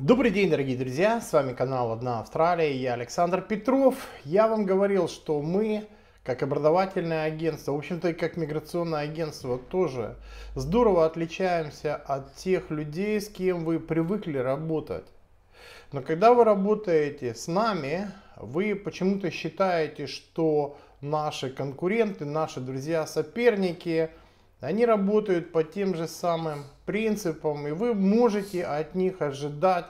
Добрый день, дорогие друзья! С вами канал «Одна Австралия» я Александр Петров. Я вам говорил, что мы, как образовательное агентство, в общем-то и как миграционное агентство тоже, здорово отличаемся от тех людей, с кем вы привыкли работать. Но когда вы работаете с нами, вы почему-то считаете, что наши конкуренты, наши друзья-соперники – они работают по тем же самым принципам, и вы можете от них ожидать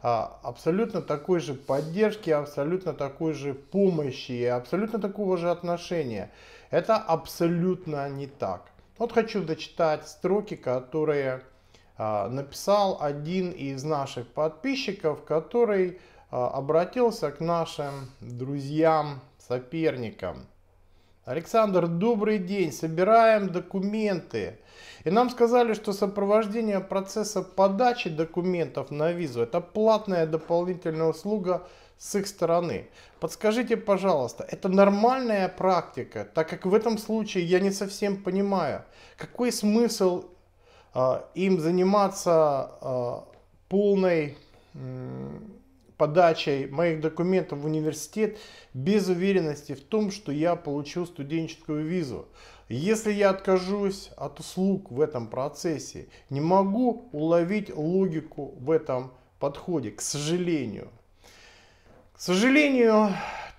а, абсолютно такой же поддержки, абсолютно такой же помощи и абсолютно такого же отношения. Это абсолютно не так. Вот хочу дочитать строки, которые а, написал один из наших подписчиков, который а, обратился к нашим друзьям, соперникам. Александр, добрый день. Собираем документы. И нам сказали, что сопровождение процесса подачи документов на визу это платная дополнительная услуга с их стороны. Подскажите, пожалуйста, это нормальная практика, так как в этом случае я не совсем понимаю, какой смысл э, им заниматься э, полной э, подачей моих документов в университет без уверенности в том, что я получил студенческую визу. Если я откажусь от услуг в этом процессе, не могу уловить логику в этом подходе, к сожалению. К сожалению,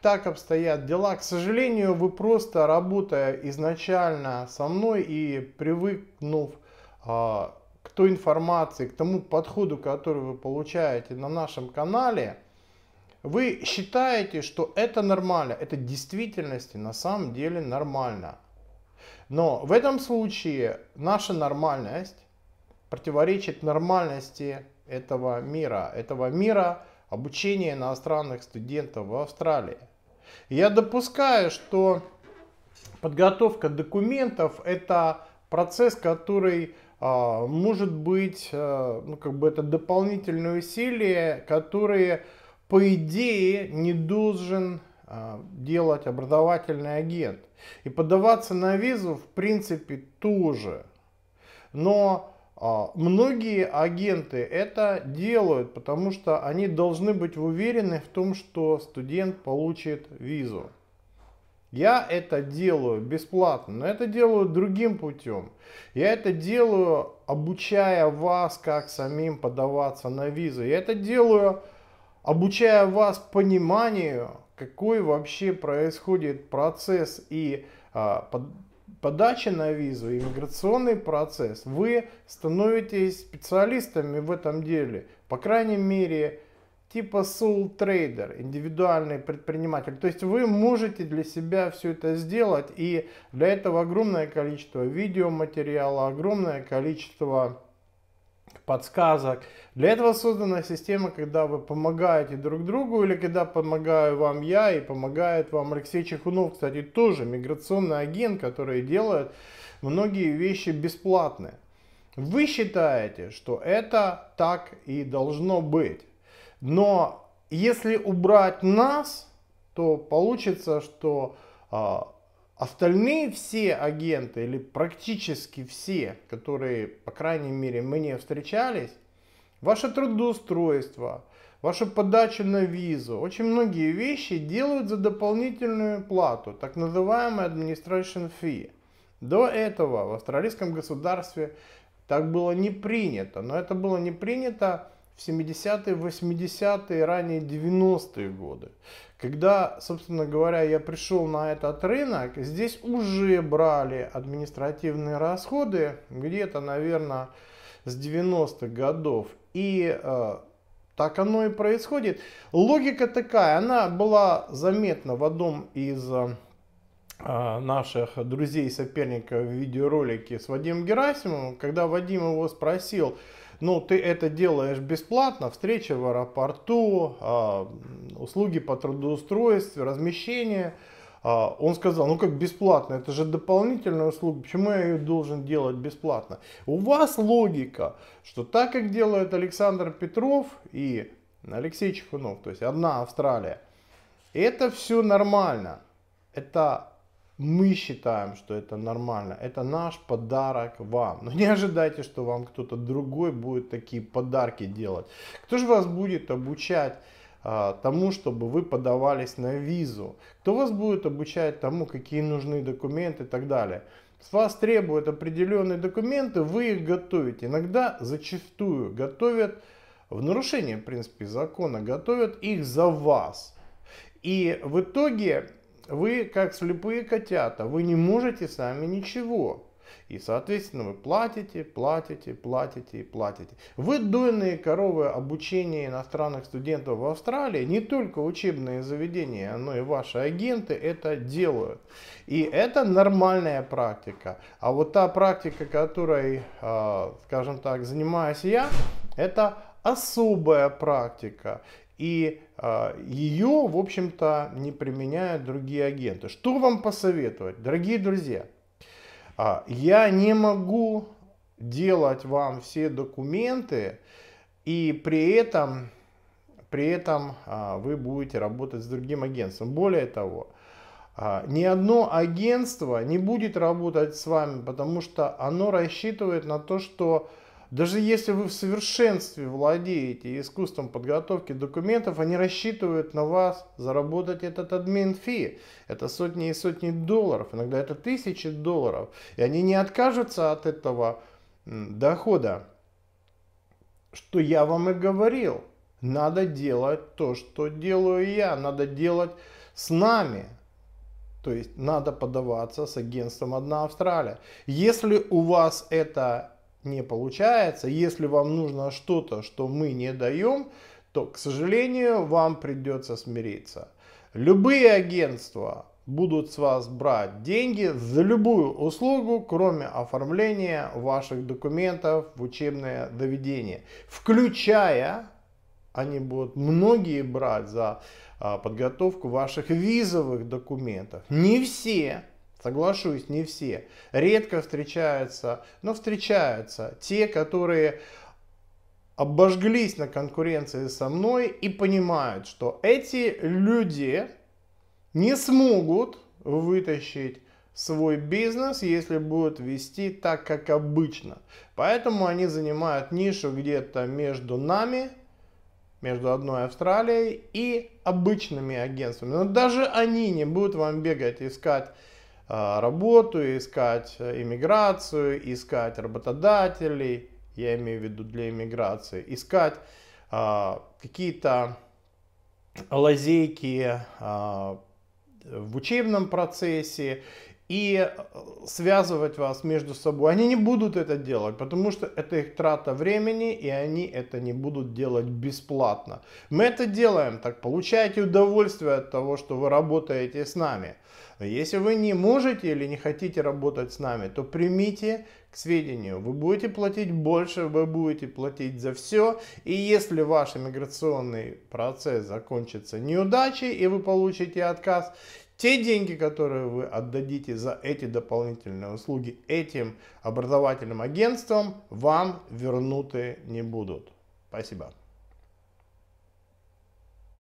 так обстоят дела. К сожалению, вы просто работая изначально со мной и привыкнув а, той информации, к тому подходу, который вы получаете на нашем канале, вы считаете, что это нормально, это действительности на самом деле нормально. Но в этом случае наша нормальность противоречит нормальности этого мира, этого мира обучения иностранных студентов в Австралии. Я допускаю, что подготовка документов это процесс, который а, может быть, э, ну, как бы это дополнительные усилия, которые, по идее, не должен а, делать образовательный агент. И подаваться на визу, в принципе, тоже. Но а, многие агенты это делают, потому что они должны быть уверены в том, что студент получит визу. Я это делаю бесплатно, но это делаю другим путем. Я это делаю, обучая вас, как самим подаваться на визы. Я это делаю, обучая вас пониманию, какой вообще происходит процесс и а, подачи на визу, иммиграционный процесс. Вы становитесь специалистами в этом деле. По крайней мере, типа Soul трейдер, индивидуальный предприниматель. То есть вы можете для себя все это сделать, и для этого огромное количество видеоматериала, огромное количество подсказок. Для этого создана система, когда вы помогаете друг другу или когда помогаю вам я и помогает вам Алексей Чехунов, кстати, тоже миграционный агент, который делает многие вещи бесплатные. Вы считаете, что это так и должно быть. Но если убрать нас, то получится, что э, остальные все агенты или практически все, которые, по крайней мере, мне встречались, ваше трудоустройство, ваша подача на визу, очень многие вещи делают за дополнительную плату, так называемый administration fee. До этого в австралийском государстве так было не принято, но это было не принято в 70-е, 80-е, ранние 90-е годы. Когда, собственно говоря, я пришел на этот рынок, здесь уже брали административные расходы где-то, наверное, с 90-х годов. И э, так оно и происходит. Логика такая, она была заметна в одном из э, а, наших друзей соперников в видеоролике с Вадимом Герасимовым, когда Вадим его спросил, ну ты это делаешь бесплатно, встреча в аэропорту, а, услуги по трудоустройству, размещение. А, он сказал, ну как бесплатно, это же дополнительная услуга, почему я ее должен делать бесплатно? У вас логика, что так как делают Александр Петров и Алексей Чехунов, то есть одна Австралия, это все нормально. Это мы считаем, что это нормально. Это наш подарок вам. Но не ожидайте, что вам кто-то другой будет такие подарки делать. Кто же вас будет обучать? А, тому, чтобы вы подавались на визу. Кто вас будет обучать тому, какие нужны документы и так далее. С вас требуют определенные документы, вы их готовите. Иногда, зачастую, готовят в нарушение, в принципе, закона, готовят их за вас. И в итоге вы, как слепые котята, вы не можете сами ничего. И, соответственно, вы платите, платите, платите и платите. Вы дойные коровы обучения иностранных студентов в Австралии, не только учебные заведения, но и ваши агенты это делают. И это нормальная практика. А вот та практика, которой, а, скажем так, занимаюсь я, это особая практика и а, ее, в общем-то, не применяют другие агенты. Что вам посоветовать, дорогие друзья? А, я не могу делать вам все документы, и при этом, при этом а, вы будете работать с другим агентством. Более того, ни одно агентство не будет работать с вами, потому что оно рассчитывает на то, что даже если вы в совершенстве владеете искусством подготовки документов, они рассчитывают на вас заработать этот админ фи. Это сотни и сотни долларов, иногда это тысячи долларов. И они не откажутся от этого дохода. Что я вам и говорил. Надо делать то, что делаю я. Надо делать с нами. То есть надо подаваться с агентством «Одна Австралия». Если у вас это не получается. Если вам нужно что-то, что мы не даем, то, к сожалению, вам придется смириться. Любые агентства будут с вас брать деньги за любую услугу, кроме оформления ваших документов в учебное доведение. Включая, они будут многие брать за а, подготовку ваших визовых документов. Не все, Соглашусь, не все. Редко встречаются, но встречаются те, которые обожглись на конкуренции со мной и понимают, что эти люди не смогут вытащить свой бизнес, если будут вести так, как обычно. Поэтому они занимают нишу где-то между нами, между одной Австралией и обычными агентствами. Но даже они не будут вам бегать искать Э, работу, искать э, иммиграцию, искать работодателей, я имею в виду для иммиграции, искать э, какие-то лазейки в учебном процессе, и э, связывать вас между собой. Они не будут это делать, потому что это их трата времени, и они это не будут делать бесплатно. Мы это делаем, так получайте удовольствие от того, что вы работаете с нами. если вы не можете или не хотите работать с нами, то примите к сведению, вы будете платить больше, вы будете платить за все, и если ваш иммиграционный процесс закончится неудачей и вы получите отказ, те деньги, которые вы отдадите за эти дополнительные услуги этим образовательным агентствам, вам вернуты не будут. Спасибо.